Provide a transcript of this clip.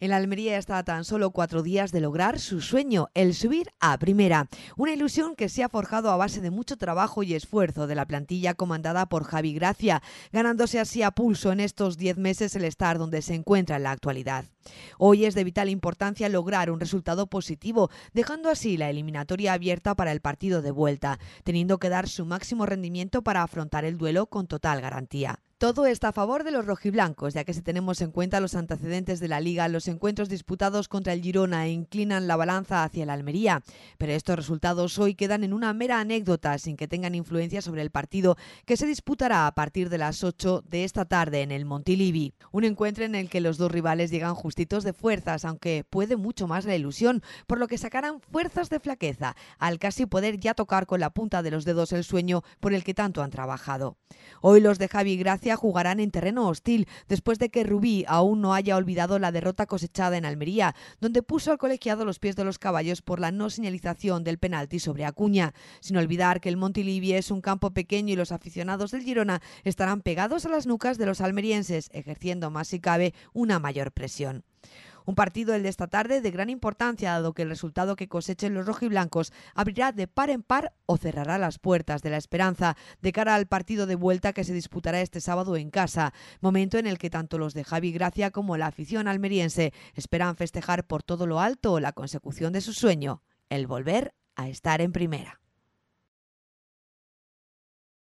la Almería está tan solo cuatro días de lograr su sueño, el subir a primera. Una ilusión que se ha forjado a base de mucho trabajo y esfuerzo de la plantilla comandada por Javi Gracia, ganándose así a pulso en estos diez meses el estar donde se encuentra en la actualidad. Hoy es de vital importancia lograr un resultado positivo, dejando así la eliminatoria abierta para el partido de vuelta, teniendo que dar su máximo rendimiento para afrontar el duelo con total garantía. Todo está a favor de los rojiblancos, ya que si tenemos en cuenta los antecedentes de la liga, los encuentros disputados contra el Girona inclinan la balanza hacia la Almería. Pero estos resultados hoy quedan en una mera anécdota, sin que tengan influencia sobre el partido que se disputará a partir de las 8 de esta tarde en el Montilivi. Un encuentro en el que los dos rivales llegan justitos de fuerzas, aunque puede mucho más la ilusión, por lo que sacarán fuerzas de flaqueza, al casi poder ya tocar con la punta de los dedos el sueño por el que tanto han trabajado. Hoy los de Javi Gracia jugarán en terreno hostil después de que Rubí aún no haya olvidado la derrota cosechada en Almería, donde puso al colegiado los pies de los caballos por la no señalización del penalti sobre Acuña. Sin olvidar que el Montilivi es un campo pequeño y los aficionados del Girona estarán pegados a las nucas de los almerienses, ejerciendo más si cabe una mayor presión. Un partido el de esta tarde de gran importancia, dado que el resultado que cosechen los rojiblancos abrirá de par en par o cerrará las puertas de la esperanza de cara al partido de vuelta que se disputará este sábado en casa, momento en el que tanto los de Javi Gracia como la afición almeriense esperan festejar por todo lo alto la consecución de su sueño, el volver a estar en primera.